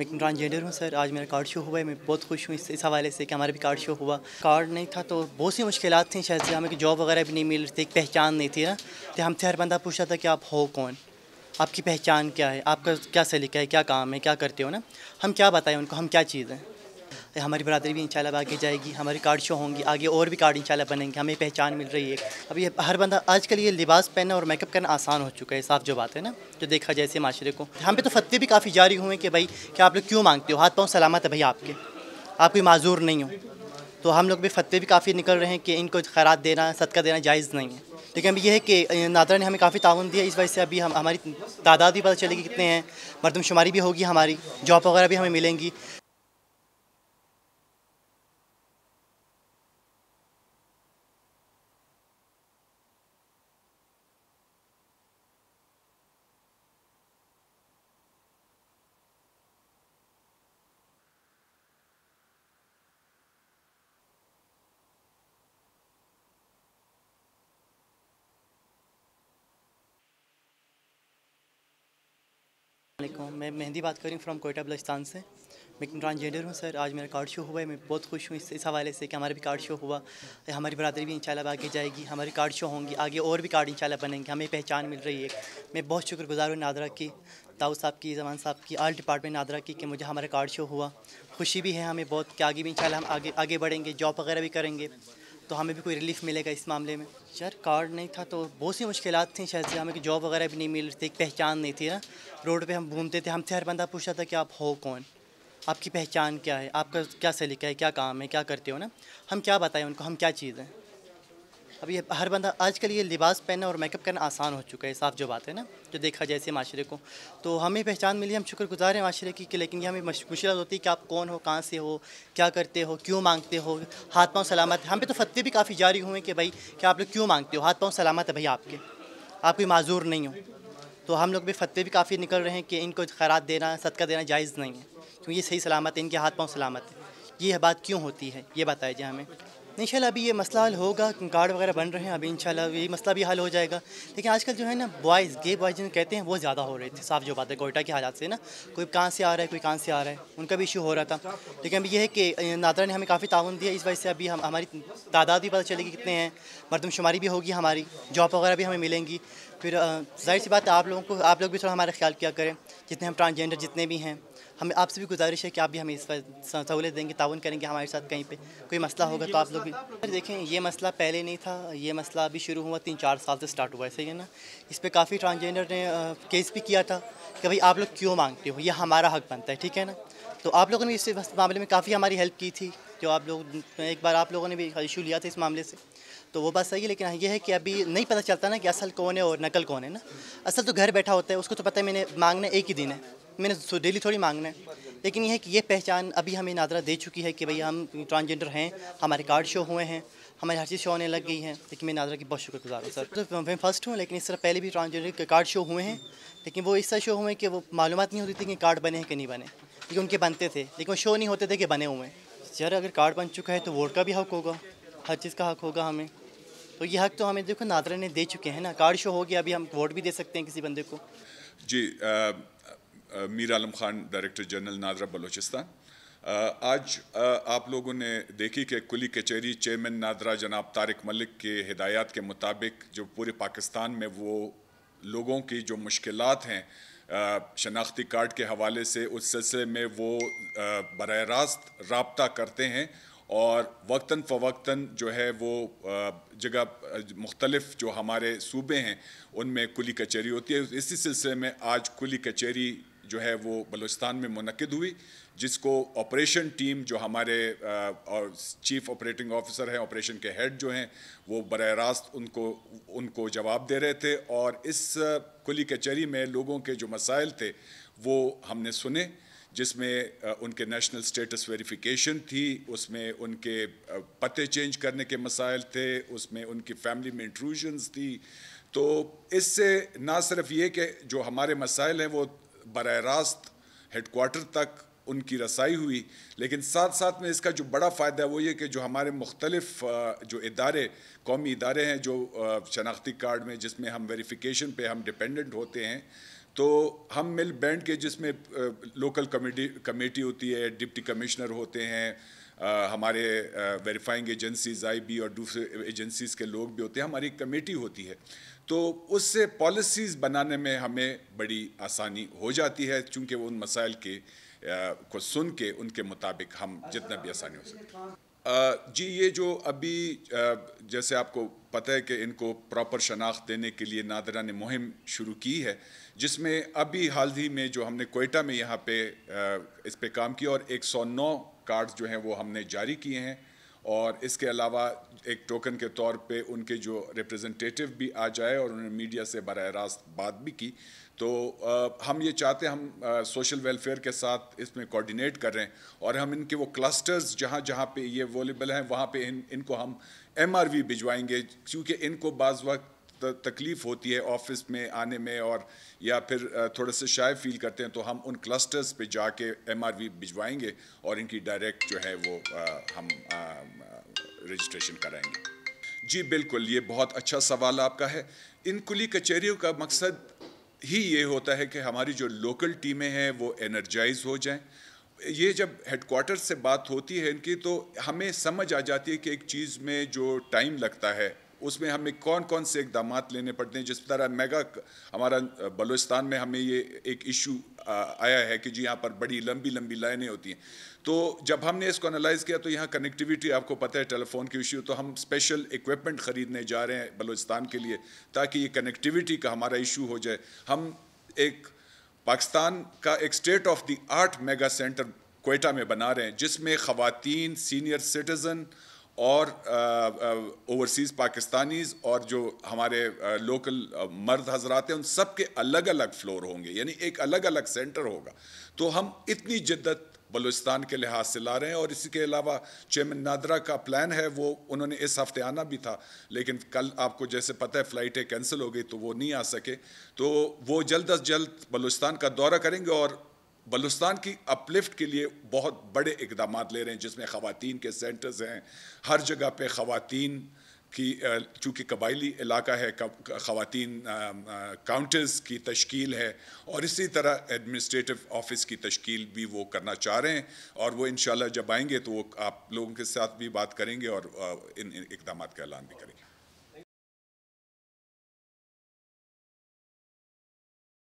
मैं ट्रांसजेंडर हूँ सर आज मेरा कार्ड शो हुआ है मैं बहुत खुश हूँ इस इस हवाले से कि हमारा भी कार्ड शो हुआ कार्ड नहीं था तो बहुत सी मुश्किल थी शायद से हमें जॉब वगैरह भी नहीं मिल रही थी पहचान नहीं थी ना तो हमसे हर बंदा पूछता था कि आप हो कौन आपकी पहचान क्या है आपका क्या सलीका है क्या काम है क्या करते हो ना हम क्या बताएं उनको हम क्या चीज़ हैं तो हमारी बरदरी भी इंशाल्लाह आगे जाएगी हमारी कार्ड शो होंगी आगे और भी कार्ड इंशाल्लाह बनेंगे हमें पहचान मिल रही है अब ये हर बंदा आजकल ये लिबास पहनना और मेकअप करना आसान हो चुका है साफ जो बात है ना जो देखा जाए माशरे को हम पे तो फतवे भी काफ़ी जारी हुए हैं कि भाई क्या आप लोग क्यों मांगते हो हाथ पाँव सलामत है भाई आपके आप कोई माजूर नहीं हो तो हम लोग भी फतवे भी काफ़ी निकल रहे हैं कि इनको खैरा देना सदका देना जायज़ नहीं है लेकिन अभी यह है कि नादरा ने हमें काफ़ी ताउन दिया इस वजह से अभी हम हमारी तादाद भी पता चलेगी कितने हैं मरदमशुमारी भी होगी हमारी जॉब वगैरह भी हमें मिलेंगी मैं मेहंदी बात कर रही हूँ फ्राम कोयटा बलस्तान से मैं ट्रांसजेंडर हूँ सर आज मेरा कार्ड शो हुआ है मैं बहुत खुश हूँ इस इस हवाले से कि हमारा भी कार्ड शो हुआ हमारी बरदरी भी इंशाल्लाह आगे जाएगी हमारे कार्ड शो होंगी आगे और भी कार्ड इंशाल्लाह बनेंगे हमें पहचान मिल रही है मैं बहुत शुक्रगुजार हूँ नादरा की दाऊ साहब की जमान साहब की आल डिपार्टमेंट नादरा की कि मुझे हमारा कार्ड शो हुआ खुशी भी है हमें बहुत कि आगे भी इंशाल्लाह हम आगे आगे बढ़ेंगे जॉब वगैरह भी करेंगे तो हमें भी कोई रिलीफ मिलेगा इस मामले में यार कार्ड नहीं था तो बहुत सी मुश्किल थी शायद से हमें कि जॉब वगैरह भी नहीं मिल रही थी पहचान नहीं थी ना रोड पे हम घूमते थे हमसे हर बंदा पूछता था कि आप हो कौन आपकी पहचान क्या है आपका क्या सलीका है क्या काम है क्या करते हो ना हम क्या बताएं उनको हम क्या चीज़ हैं अब ये हर बंदा आजकल ये लिबास पहनना और मेकअप करना आसान हो चुका है साफ जो बात है ना जो देखा जाए ऐसे माशरे को तो हमें पहचान मिली हम शुक्र गुज़ार हैं माशरे की कि लेकिन ये हमें मुश्किल होती है कि आप कौन हो कहाँ से हो क्या करते हो क्यों मांगते हो हाथ पाँव सलामत हम पे तो फतवे भी काफ़ी जारी हुए हैं कि भाई कि आप लोग क्यों मांगते हो हाथ पाँव सलामत है भाई आपके आप कोई माजूर नहीं हो तो हम लोग भी फतवे भी काफ़ी निकल रहे हैं कि इनको खैरा देना सदका देना जायज़ नहीं है क्योंकि ये सही सलामत है इनके हाथ पाँव सलामत है ये बात क्यों होती है ये बताया जाए हमें इंशाल्लाह अभी ये मसला हल होगा कार्ड वगैरह बन रहे हैं अभी इंशाल्लाह ये मसला भी हल हो जाएगा लेकिन आजकल जो है ना बॉयज़ गे बॉयज़ जिन कहते हैं वो ज़्यादा हो रहे थे साफ जो बात है गोयटा के हालात से ना कोई कहाँ से आ रहा है कोई कहाँ से आ रहा है उनका भी इशू हो रहा था लेकिन अभी यह है कि नादरा ने हमें काफ़ी ताउन दिया इस वजह से अभी हम हमारी तादाद भी पता चलेगी कितने हैं मरदमशुमारी भी होगी हमारी जॉब वगैरह भी हमें मिलेंगी फिर जाहिर सी बात है आप लोगों को आप लोग भी थोड़ा हमारा ख्याल किया करें जितने हम ट्रांसजेंडर जितने भी हैं हम आपसे भी गुजारिश है कि आप भी हमें इस पर सहूलियत देंगे ताउन करेंगे हमारे साथ कहीं पे कोई मसला होगा तो आप लोग भी देखें ये मसला पहले नहीं था ये मसला अभी शुरू हुआ तीन चार साल से स्टार्ट हुआ ऐसे सही है ना इस पर काफ़ी ट्रांसजेंडर ने केस भी किया था कि भाई आप लोग क्यों मांगते हो ये हमारा हक बनता है ठीक है ना तो आप लोगों ने इस मामले में काफ़ी हमारी हेल्प की थी जो आप लोग एक बार आप लोगों ने भी इशू लिया था इस मामले से तो वो बात सही है लेकिन हाँ, ये है कि अभी नहीं पता चलता ना कि असल कौन है और नकल कौन है ना असल तो घर बैठा होता है उसको तो पता है मैंने मांगना एक ही दिन है मैंने डेली थोड़ी मांगना है लेकिन यह है कि ये पहचान अभी हमें नादरा दे चुकी है कि भाई हम ट्रांसजेंडर हैं हमारे कार्ड शो हुए हैं हमारी हर चीज़ शो होने लग गई है लेकिन मैं नादरा की बहुत शुक्रगुजार हूँ सर तो मैं फर्स्ट हूँ लेकिन इस तरह पहले भी ट्रांसजेंडर के कार्ड शो हुए हैं लेकिन वो इस तरह शो हुए कि वो मालूम नहीं होती थी कि कार्ड बने हैं कि नहीं बने क्योंकि उनके बनते थे लेकिन वो शो नहीं होते थे कि बने हुए हैं सर अगर कार्ड बन चुका है तो वोट का भी हक होगा हर चीज़ का हक होगा हमें तो ये हक तो हमें देखो नादरा ने दे चुके हैं ना कार्ड शो हो गया अभी हम वोट भी दे सकते हैं किसी बंदे को जी मीर आलम खान डायरेक्टर जनरल नादरा बलोचिस्तान आज आप लोगों ने देखी कि कुली कचहरी चेयरमैन नादरा जनाब तारिक मलिक के हिदायत के मुताबिक जो पूरे पाकिस्तान में वो लोगों की जो मुश्किल हैं शनाख्ती कार्ड के हवाले से उस सिलसिले में वो बर रास्त रबता करते हैं और वक्ता फ़वक्ता जो है वो जगह मुख्तलफ जो हमारे सूबे हैं उनमें कुली कचहरी होती है इसी सिलसिले में आज कुली कचहरी जो है वो बलूचिस्तान में मनकद हुई जिसको ऑपरेशन टीम जो हमारे और चीफ ऑपरेटिंग ऑफिसर हैं ऑपरेशन के हेड जो हैं वो बर रास्त उनको उनको जवाब दे रहे थे और इस खुली कचहरी में लोगों के जो मसाइल थे वो हमने सुने जिसमें उनके नेशनल स्टेटस वेरिफिकेशन थी उसमें उनके पते चेंज करने के मसाइल थे उसमें उनकी फैमिली में इंट्रूजन्स थी तो इससे ना सिर्फ ये कि जो हमारे मसाइल हैं वो बर रास्त हेडकोार्टर तक उनकी रसाई हुई लेकिन साथ साथ में इसका जो बड़ा फ़ायदा है वो ये कि जो हमारे मुख्तलिफ जो इदारे कौमी इदारे हैं जो शनाख्ती कार्ड में जिसमें हम वेरिफिकेशन पे हम डिपेंडेंट होते हैं तो हम मिल बैंड के जिसमें लोकल कमेटी कमेटी होती है डिप्टी कमिश्नर होते हैं हमारे वेरीफाइंग एजेंसीज आई बी और दूसरे एजेंसीज के लोग भी होते हैं हमारी कमेटी होती है तो उससे पॉलिसीज़ बनाने में हमें बड़ी आसानी हो जाती है चूँकि वो उन मसाइल के को सुन के उनके मुताबिक हम अच्छा, जितना भी आसानी हो सके जी ये जो अभी जैसे आपको पता है कि इनको प्रॉपर शनाख्त देने के लिए नादरा ने मुहिम शुरू की है जिसमें अभी हाल ही में जो हमने कोयटा में यहाँ पे इस पर काम किया और 109 कार्ड्स जो हैं वो हमने जारी किए हैं और इसके अलावा एक टोकन के तौर पे उनके जो रिप्रेजेंटेटिव भी आ जाए और उन्होंने मीडिया से बर रास्त बात भी की तो आ, हम ये चाहते हैं हम आ, सोशल वेलफेयर के साथ इसमें कोऑर्डिनेट कर रहे हैं और हम इनके वो क्लस्टर्स जहाँ जहाँ पे ये अवेलेबल हैं वहाँ पे इन इनको हम एमआरवी भिजवाएंगे क्योंकि इनको बाज़ वक्त तकलीफ होती है ऑफिस में आने में और या फिर थोड़ा सा शायद फील करते हैं तो हम उन क्लस्टर्स पे जाके एम आर वी भिजवाएंगे और इनकी डायरेक्ट जो है वो हम रजिस्ट्रेशन कराएंगे जी बिल्कुल ये बहुत अच्छा सवाल आपका है इन कुली कचहरियों का मकसद ही ये होता है कि हमारी जो लोकल टीमें हैं वो एनर्जाइज हो जाएं ये जब हेडकोार्टर से बात होती है इनकी तो हमें समझ आ जाती है कि एक चीज़ में जो टाइम लगता है उसमें हमें कौन कौन से इकदाम लेने पड़ते हैं जिस तरह मेगा हमारा बलोचिस्तान में हमें ये एक इशू आया है कि जी यहाँ पर बड़ी लंबी लंबी लाइनें होती हैं तो जब हमने इसको एनालाइज किया तो यहाँ कनेक्टिविटी आपको पता है टेलीफोन की इशू तो हम स्पेशल इक्विपमेंट ख़रीदने जा रहे हैं बलोचिस्तान के लिए ताकि ये कनेक्टिविटी का हमारा इशू हो जाए हम एक पाकिस्तान का एक state of the art mega centre Quetta में बना रहे हैं जिसमें ख़वातीन सीनियर सिटीज़न और ओवरसीज़ पाकिस्तानीज़ और जो हमारे आ, लोकल आ, मर्द हजरात हैं उन सब के अलग अलग फ्लोर होंगे यानी एक अलग अलग सेंटर होगा तो हम इतनी जिद्दत बलूचिस्तान के लिहाज से ला रहे हैं और इसी के अलावा चेयरमैन नादरा का प्लान है वो उन्होंने इस हफ्ते आना भी था लेकिन कल आपको जैसे पता है फ़्लाइटें कैंसिल हो गई तो वो नहीं आ सके तो वो जल्द अज जल्द बलूचिस्तान का दौरा करेंगे और बलुस्तान की अपलिफ्ट के लिए बहुत बड़े इकदाम ले रहे हैं जिसमें ख़वान के सेंटर्स हैं हर जगह पे ख़वान की चूँकि कबायली इलाका है ख़वान काउंटर्स की तश्कील है और इसी तरह एडमिनिस्ट्रेटिव ऑफिस की तश्कील भी वो करना चाह रहे हैं और वो इन जब आएंगे तो वो आप लोगों के साथ भी बात करेंगे और इन इकदाम का ऐलान भी करेंगे